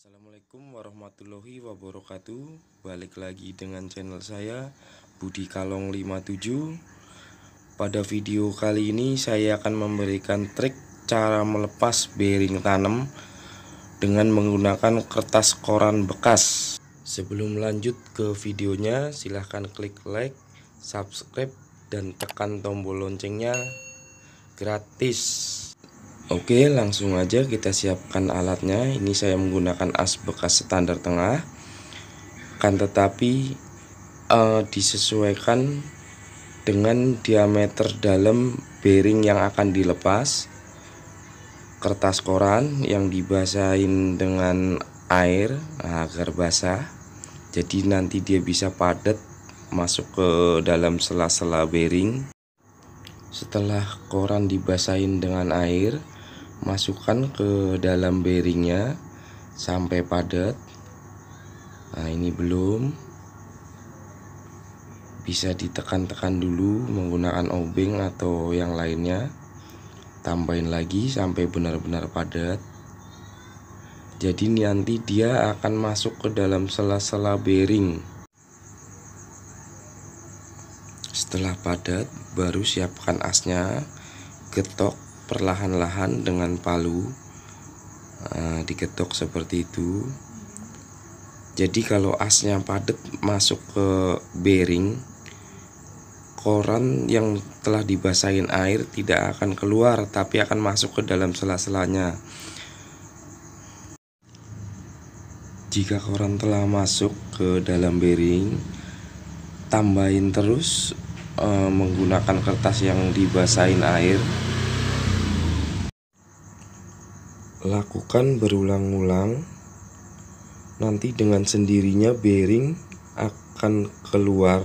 Assalamualaikum warahmatullahi wabarakatuh Balik lagi dengan channel saya Budi Kalong 57 Pada video kali ini saya akan memberikan trik cara melepas bearing tanam Dengan menggunakan kertas koran bekas Sebelum lanjut ke videonya silahkan klik like, subscribe, dan tekan tombol loncengnya gratis Oke langsung aja kita siapkan alatnya ini saya menggunakan as bekas standar tengah kan tetapi uh, disesuaikan dengan diameter dalam bearing yang akan dilepas kertas koran yang dibasahin dengan air nah, agar basah jadi nanti dia bisa padat masuk ke dalam sela-sela bearing setelah koran dibasahin dengan air masukkan ke dalam bearingnya sampai padat nah ini belum bisa ditekan-tekan dulu menggunakan obeng atau yang lainnya tambahin lagi sampai benar-benar padat jadi nanti dia akan masuk ke dalam sela-sela bearing setelah padat baru siapkan asnya getok perlahan-lahan dengan palu uh, diketok seperti itu jadi kalau asnya padat masuk ke bearing koran yang telah dibasahin air tidak akan keluar tapi akan masuk ke dalam sela-selanya jika koran telah masuk ke dalam bearing tambahin terus eh, menggunakan kertas yang dibasahin air lakukan berulang-ulang nanti dengan sendirinya bearing akan keluar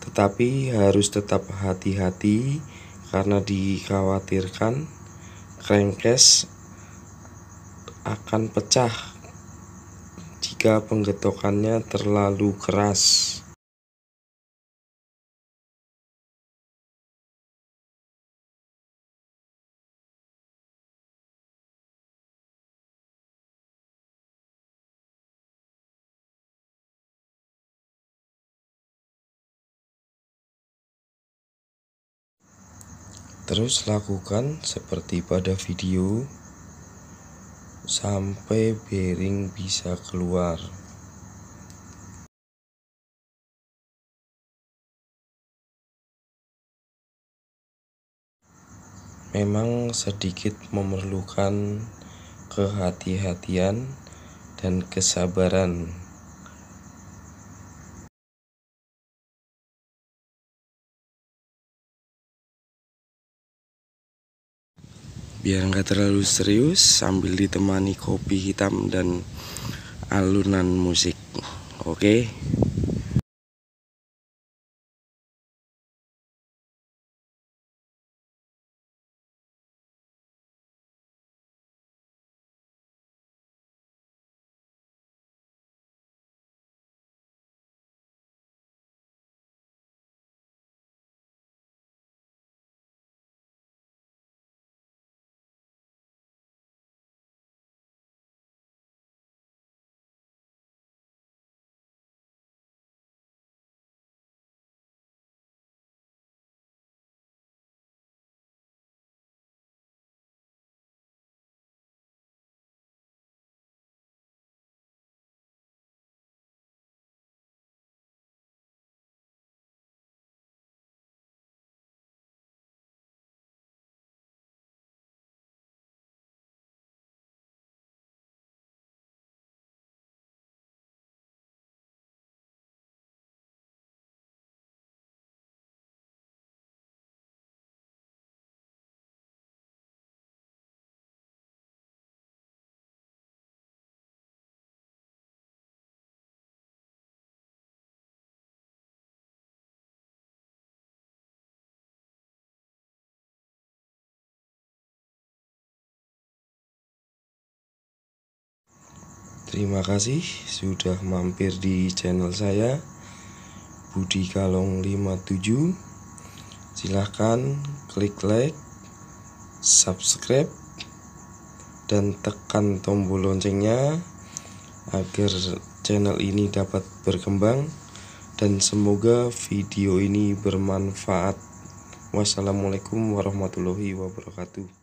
tetapi harus tetap hati-hati karena dikhawatirkan crankcase akan pecah jika penggetokannya terlalu keras. Terus lakukan seperti pada video sampai bearing bisa keluar. memang sedikit memerlukan kehati-hatian dan kesabaran. biar nggak terlalu serius sambil ditemani kopi hitam dan alunan musik oke okay? Terima kasih sudah mampir di channel saya Budi Kalong 57 Silahkan klik like, subscribe, dan tekan tombol loncengnya Agar channel ini dapat berkembang Dan semoga video ini bermanfaat Wassalamualaikum warahmatullahi wabarakatuh